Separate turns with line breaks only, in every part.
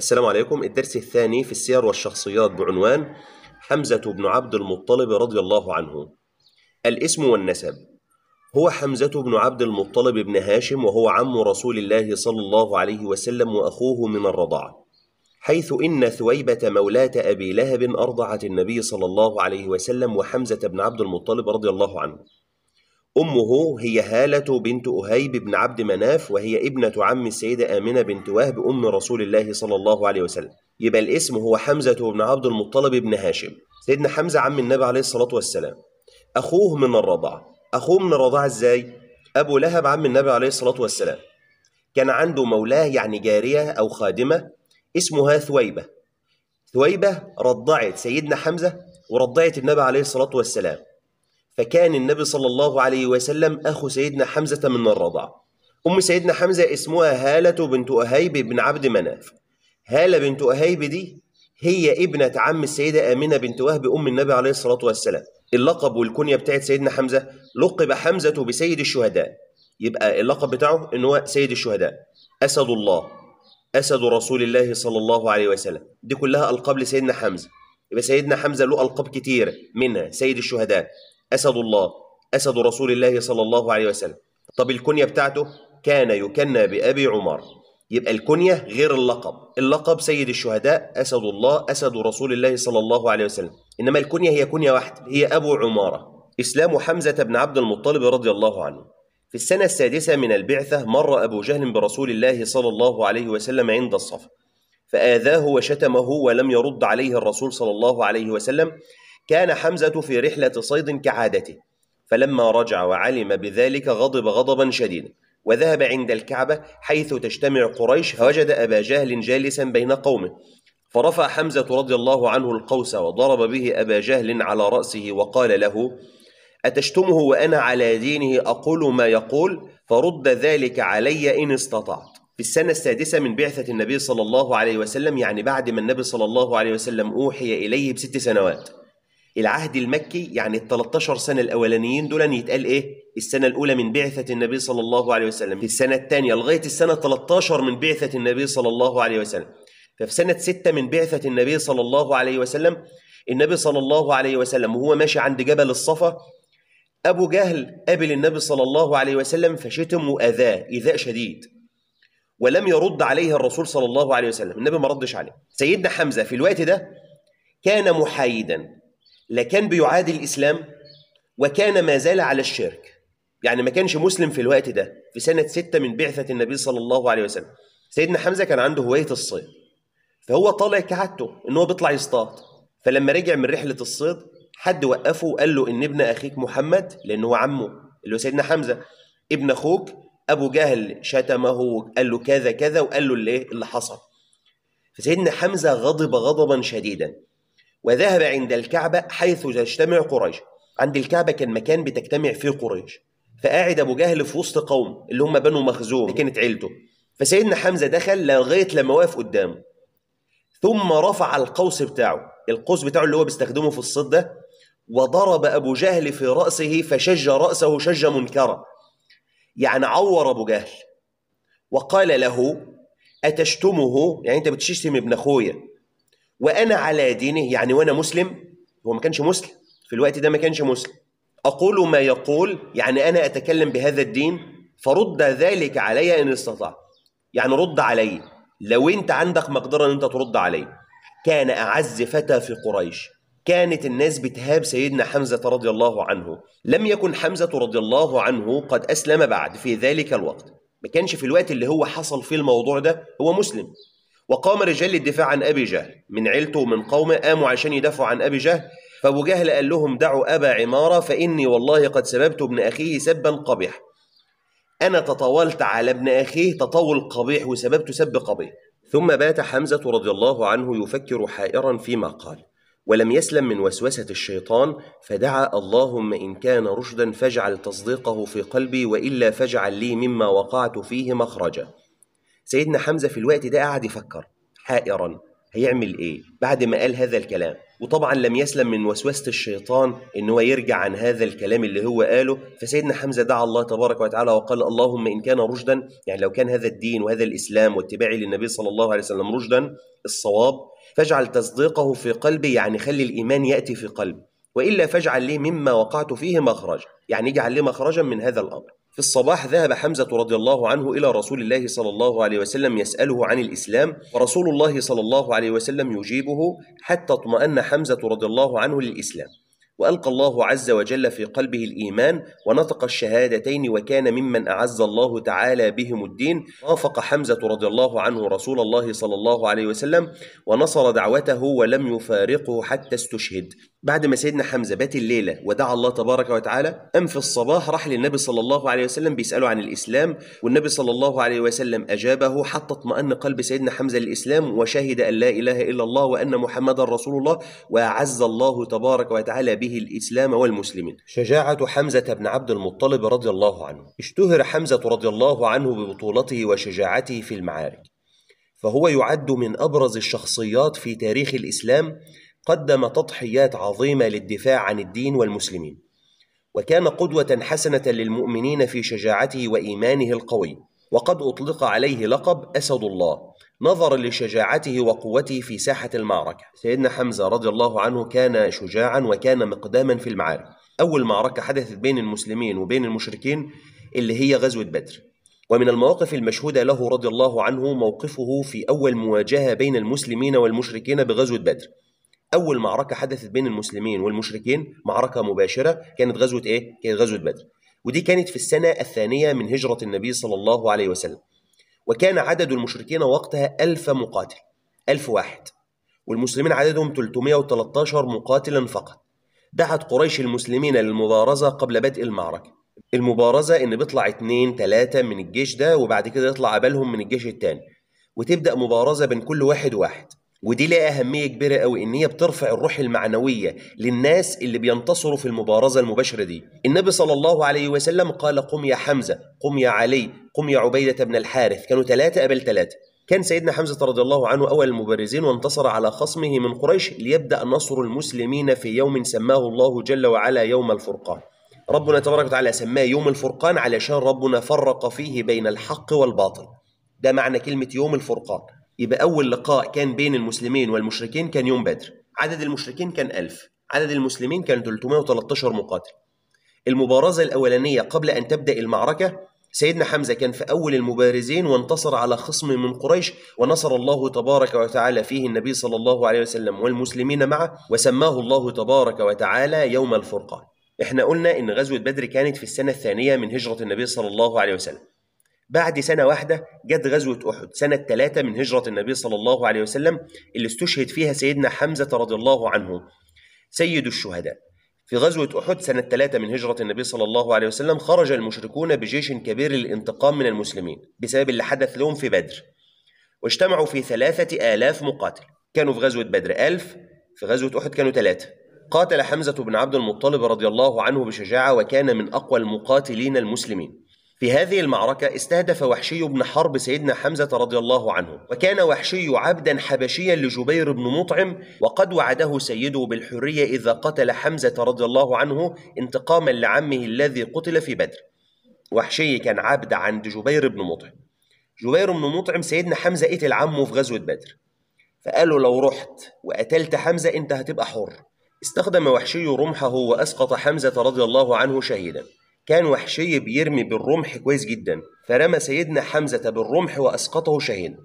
السلام عليكم الدرس الثاني في السير والشخصيات بعنوان حمزة بن عبد المطلب رضي الله عنه الاسم والنسب هو حمزة بن عبد المطلب بن هاشم وهو عم رسول الله صلى الله عليه وسلم وأخوه من الرضاعة حيث إن ثويبة مولاة أبي لهب أرضعت النبي صلى الله عليه وسلم وحمزة بن عبد المطلب رضي الله عنه أمه هي هالة بنت أهيب بن عبد مناف وهي ابنة عم السيدة آمنة بنت وهب أم رسول الله صلى الله عليه وسلم يبقى الاسم هو حمزة بن عبد المطلب بن هاشم سيدنا حمزة عم النبي عليه الصلاة والسلام أخوه من الرضاعة أخوه من الرضاعة إزاي؟ أبو لهب عم النبي عليه الصلاة والسلام كان عنده مولاه يعني جارية أو خادمة اسمها ثويبة ثويبة رضعت سيدنا حمزة ورضعت النبي عليه الصلاة والسلام فكان النبي صلى الله عليه وسلم أخو سيدنا حمزة من الرضع أم سيدنا حمزة اسمها هالة بنت أهيب بن عبد مناف هالة بنت أهيب دي هي ابنة عم السيدة آمنة بنت وهب أم النبي عليه الصلاة والسلام اللقب والكنية بتاعت سيدنا حمزة لقب حمزة بسيد الشهداء يبقى اللقب بتاعه إن هو سيد الشهداء أسد الله أسد رسول الله صلى الله عليه وسلم دي كلها ألقاب لسيدنا حمزة يبقى سيدنا حمزة له ألقاب كتير منها سيد الشهداء أسد الله أسد رسول الله صلى الله عليه وسلم طب الكنية بتاعته كان يكنى بأبي عمر يبقى الكنية غير اللقب اللقب سيد الشهداء أسد الله أسد رسول الله صلى الله عليه وسلم إنما الكنية هي كنية واحدة هي أبو عمارة إسلام حمزة بن عبد المطلب رضي الله عنه في السنة السادسة من البعثة مر أبو جهل برسول الله صلى الله عليه وسلم عند الصف فآذاه وشتمه ولم يرد عليه الرسول صلى الله عليه وسلم كان حمزة في رحلة صيد كعادته فلما رجع وعلم بذلك غضب غضبا شديدا وذهب عند الكعبة حيث تجتمع قريش فوجد أبا جهل جالسا بين قومه فرفع حمزة رضي الله عنه القوس وضرب به أبا جهل على رأسه وقال له أتشتمه وأنا على دينه أقول ما يقول فرد ذلك علي إن استطعت في السنة السادسة من بعثة النبي صلى الله عليه وسلم يعني بعد ما النبي صلى الله عليه وسلم أوحي إليه بست سنوات العهد المكي يعني ال 13 سنه الاولانيين دول يتقال ايه؟ السنه الاولى من بعثه النبي صلى الله عليه وسلم، في السنه الثانيه لغايه السنه 13 من بعثه النبي صلى الله عليه وسلم. ففي سنه 6 من بعثه النبي صلى الله عليه وسلم النبي صلى الله عليه وسلم وهو ماشي عند جبل الصفا أبو جهل قابل النبي صلى الله عليه وسلم فشتم وأذاه إيذاء شديد ولم يرد عليه الرسول صلى الله عليه وسلم النبي ما ردش عليه سيدنا حمزة في الوقت ده كان محايدا لكان بيعادي الإسلام وكان ما زال على الشرك يعني ما كانش مسلم في الوقت ده في سنة ستة من بعثة النبي صلى الله عليه وسلم سيدنا حمزة كان عنده هواية الصيد فهو طالع كعادته إن هو بيطلع يصطاد فلما رجع من رحلة الصيد حد وقفه وقال له إن ابن أخيك محمد لأن هو عمه اللي هو سيدنا حمزة ابن أخوك أبو جهل شتمه قال له كذا كذا وقال له اللي, إيه؟ اللي حصل فسيدنا حمزة غضب غضبا شديدا وذهب عند الكعبة حيث تجتمع قريش عند الكعبة كان مكان بتجتمع فيه قريش فقاعد أبو جهل في وسط قوم اللي هم بنو مخزوم اللي كانت عيلته فسيدنا حمزة دخل لغاية لما واقف قدامه ثم رفع القوس بتاعه القوس بتاعه اللي هو بيستخدمه في الصيد ده وضرب أبو جهل في رأسه فشج رأسه شج منكرة يعني عور أبو جهل وقال له أتشتمه يعني أنت بتشتم ابن أخويا وانا على دينه يعني وانا مسلم هو ما كانش مسلم في الوقت ده ما كانش مسلم اقول ما يقول يعني انا اتكلم بهذا الدين فرد ذلك علي ان استطعت يعني رد علي لو انت عندك مقدره ان انت ترد علي كان اعز فتى في قريش كانت الناس بتهاب سيدنا حمزه رضي الله عنه لم يكن حمزه رضي الله عنه قد اسلم بعد في ذلك الوقت ما كانش في الوقت اللي هو حصل فيه الموضوع ده هو مسلم وقام رجال الدفاع عن أبي جهل من عيلته ومن قومه قاموا عشان يدافعوا عن أبي جهل فأبو جهل قال لهم دعوا أبا عمارة فإني والله قد سببت ابن أخيه سبا قبيح أنا تطاولت على ابن أخيه تطول قبيح وسببت سب قبيح ثم بات حمزة رضي الله عنه يفكر حائرا فيما قال ولم يسلم من وسوسة الشيطان فدعا اللهم إن كان رشدا فاجعل تصديقه في قلبي وإلا فاجعل لي مما وقعت فيه مخرجا سيدنا حمزة في الوقت ده قعد يفكر حائرا هيعمل ايه بعد ما قال هذا الكلام وطبعا لم يسلم من وسوسة الشيطان ان هو يرجع عن هذا الكلام اللي هو قاله فسيدنا حمزة دعا الله تبارك وتعالى وقال اللهم ان كان رشدا يعني لو كان هذا الدين وهذا الاسلام واتباعي للنبي صلى الله عليه وسلم رشدا الصواب فاجعل تصديقه في قلبي يعني خلي الايمان ياتي في قلبي والا فاجعل لي مما وقعت فيه مخرجا يعني اجعل لي مخرجا من هذا الامر في الصباح ذهب حمزة رضي الله عنه إلى رسول الله صلى الله عليه وسلم يسأله عن الإسلام ورسول الله صلى الله عليه وسلم يجيبه حتى اطمأن حمزة رضي الله عنه للإسلام وألقى الله عز وجل في قلبه الإيمان ونطق الشهادتين وكان ممن أعز الله تعالى بهم الدين وافق حمزة رضي الله عنه رسول الله صلى الله عليه وسلم ونصر دعوته ولم يفارقه حتى استشهد بعد ما سيدنا حمزة بات الليلة ودعا الله تبارك وتعالى أم في الصباح راح للنبي صلى الله عليه وسلم بيسأله عن الإسلام والنبي صلى الله عليه وسلم أجابه حتى اطمأن قلب سيدنا حمزة للإسلام وشهد أن لا إله إلا الله وأن محمدا رسول الله وأعز الله تبارك وتعالى به الإسلام والمسلمين شجاعة حمزة بن عبد المطلب رضي الله عنه اشتهر حمزة رضي الله عنه ببطولته وشجاعته في المعارك فهو يعد من أبرز الشخصيات في تاريخ الإسلام قدم تضحيات عظيمه للدفاع عن الدين والمسلمين وكان قدوه حسنه للمؤمنين في شجاعته وايمانه القوي وقد اطلق عليه لقب اسد الله نظرا لشجاعته وقوته في ساحه المعركه سيدنا حمزه رضي الله عنه كان شجاعا وكان مقداما في المعارك اول معركه حدثت بين المسلمين وبين المشركين اللي هي غزوه بدر ومن المواقف المشهودة له رضي الله عنه موقفه في أول مواجهة بين المسلمين والمشركين بغزوة بدر اول معركه حدثت بين المسلمين والمشركين معركه مباشره كانت غزوه ايه كانت غزوه بدر ودي كانت في السنه الثانيه من هجره النبي صلى الله عليه وسلم وكان عدد المشركين وقتها ألف مقاتل ألف واحد والمسلمين عددهم 313 مقاتلا فقط دعت قريش المسلمين للمبارزة قبل بدء المعركة المبارزة إن بيطلع اثنين ثلاثه من الجيش ده وبعد كده يطلع بالهم من الجيش الثاني وتبدأ مبارزة بين كل واحد واحد ودي لها أهمية كبيرة قوي إن هي بترفع الروح المعنوية للناس اللي بينتصروا في المبارزة المباشرة دي النبي صلى الله عليه وسلم قال قم يا حمزة قم يا علي قم يا عبيدة بن الحارث كانوا ثلاثة قبل ثلاثة كان سيدنا حمزة رضي الله عنه أول المبارزين وانتصر على خصمه من قريش ليبدأ نصر المسلمين في يوم سماه الله جل وعلا يوم الفرقان ربنا تبارك وتعالى سماه يوم الفرقان علشان ربنا فرق فيه بين الحق والباطل ده معنى كلمة يوم الفرقان يبقى أول لقاء كان بين المسلمين والمشركين كان يوم بدر عدد المشركين كان ألف عدد المسلمين كان 313 مقاتل المبارزة الأولانية قبل أن تبدأ المعركة سيدنا حمزة كان في أول المبارزين وانتصر على خصم من قريش ونصر الله تبارك وتعالى فيه النبي صلى الله عليه وسلم والمسلمين معه وسماه الله تبارك وتعالى يوم الفرقان احنا قلنا ان غزوة بدر كانت في السنة الثانية من هجرة النبي صلى الله عليه وسلم بعد سنة واحدة جت غزوة أحد سنة ثلاثة من هجرة النبي صلى الله عليه وسلم اللي استشهد فيها سيدنا حمزة رضي الله عنه سيد الشهداء في غزوة أحد سنة ثلاثة من هجرة النبي صلى الله عليه وسلم خرج المشركون بجيش كبير للانتقام من المسلمين بسبب اللي حدث لهم في بدر واجتمعوا في ثلاثة آلاف مقاتل كانوا في غزوة بدر ألف في غزوة أحد كانوا ثلاثة قاتل حمزة بن عبد المطلب رضي الله عنه بشجاعة وكان من أقوى المقاتلين المسلمين في هذه المعركة استهدف وحشي بن حرب سيدنا حمزة رضي الله عنه وكان وحشي عبدا حبشيا لجبير بن مطعم وقد وعده سيده بالحرية إذا قتل حمزة رضي الله عنه انتقاما لعمه الذي قتل في بدر وحشي كان عبد عند جبير بن مطعم جبير بن مطعم سيدنا حمزة قتل إيه عمه في غزوة بدر فقالوا لو رحت وقتلت حمزة انت هتبقى حر استخدم وحشي رمحه وأسقط حمزة رضي الله عنه شهيداً كان وحشي بيرمي بالرمح كويس جدا فرمى سيدنا حمزة بالرمح وأسقطه شهيدا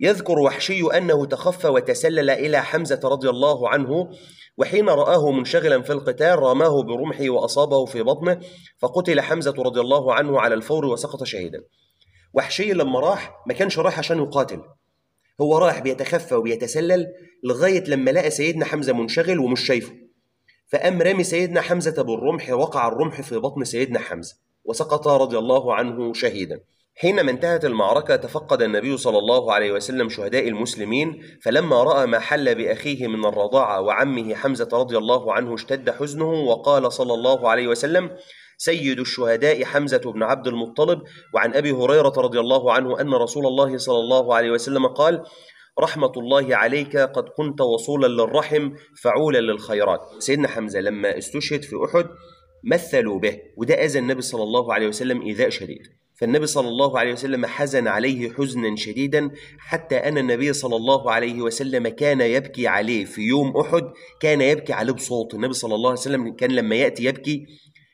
يذكر وحشي أنه تخفى وتسلل إلى حمزة رضي الله عنه وحين رآه منشغلا في القتال رماه برمحه وأصابه في بطنه فقتل حمزة رضي الله عنه على الفور وسقط شهيدا وحشي لما راح ما كانش راح عشان يقاتل هو راح بيتخفى وبيتسلل لغاية لما لقى سيدنا حمزة منشغل ومش شايفه فقام رامي سيدنا حمزة بالرمح وقع الرمح في بطن سيدنا حمزة وسقط رضي الله عنه شهيدا حينما انتهت المعركة تفقد النبي صلى الله عليه وسلم شهداء المسلمين فلما رأى ما حل بأخيه من الرضاعة وعمه حمزة رضي الله عنه اشتد حزنه وقال صلى الله عليه وسلم سيد الشهداء حمزة بن عبد المطلب وعن أبي هريرة رضي الله عنه أن رسول الله صلى الله عليه وسلم قال رحمة الله عليك قد كنت وصولا للرحم فعولا للخيرات سيدنا حمزة لما استشهد في أحد مثلوا به وده أذى النبي صلى الله عليه وسلم إيذاء شديد فالنبي صلى الله عليه وسلم حزن عليه حزنا شديدا حتى أن النبي صلى الله عليه وسلم كان يبكي عليه في يوم أحد كان يبكي عليه بصوت النبي صلى الله عليه وسلم كان لما يأتي يبكي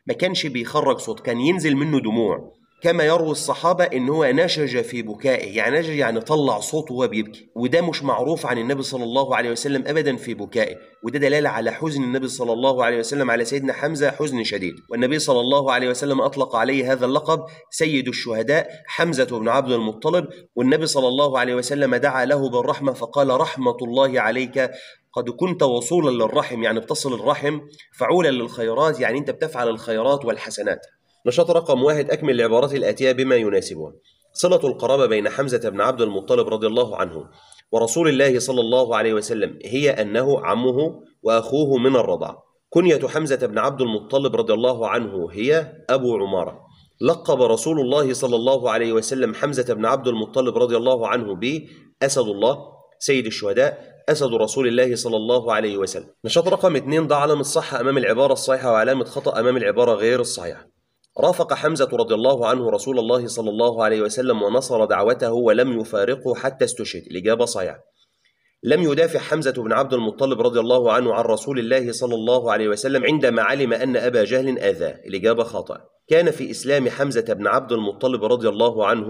ما كانش بيخرج صوت كان ينزل منه دموع كما يروي الصحابة إن هو نشج في بكائه يعني نشج يعني طلع صوته وهو بيبكي وده مش معروف عن النبي صلى الله عليه وسلم أبدا في بكائه وده دلالة على حزن النبي صلى الله عليه وسلم على سيدنا حمزة حزن شديد والنبي صلى الله عليه وسلم أطلق عليه هذا اللقب سيد الشهداء حمزة بن عبد المطلب والنبي صلى الله عليه وسلم دعا له بالرحمة فقال رحمة الله عليك قد كنت وصولا للرحم يعني بتصل الرحم فعولا للخيرات يعني انت بتفعل الخيرات والحسنات نشاط رقم واحد أكمل العبارات الآتية بما يناسبها صلة القرابة بين حمزة بن عبد المطلب رضي الله عنه ورسول الله صلى الله عليه وسلم هي أنه عمه وأخوه من الرضع كنية حمزة بن عبد المطلب رضي الله عنه هي أبو عمارة لقب رسول الله صلى الله عليه وسلم حمزة بن عبد المطلب رضي الله عنه ب أسد الله سيد الشهداء أسد رسول الله صلى الله عليه وسلم نشاط رقم 2 ضع علامة صح أمام العبارة الصحيحة وعلامة خطأ أمام العبارة غير الصحيحة رافق حمزة رضي الله عنه رسول الله صلى الله عليه وسلم ونصر دعوته ولم يفارقه حتى استشهد الإجابة صحيحة لم يدافع حمزة بن عبد المطلب رضي الله عنه عن رسول الله صلى الله عليه وسلم عندما علم أن أبا جهل آذاه الإجابة خاطئة كان في إسلام حمزة بن عبد المطلب رضي الله عنه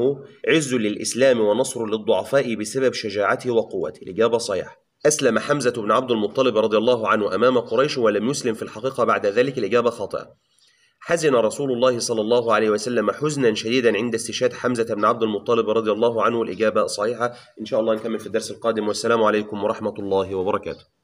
عز للإسلام ونصر للضعفاء بسبب شجاعته وقوته الإجابة صحيحة أسلم حمزة بن عبد المطلب رضي الله عنه أمام قريش ولم يسلم في الحقيقة بعد ذلك الإجابة خاطئة حزن رسول الله صلى الله عليه وسلم حزنا شديدا عند استشهاد حمزة بن عبد المطلب رضي الله عنه الإجابة صحيحة إن شاء الله نكمل في الدرس القادم والسلام عليكم ورحمة الله وبركاته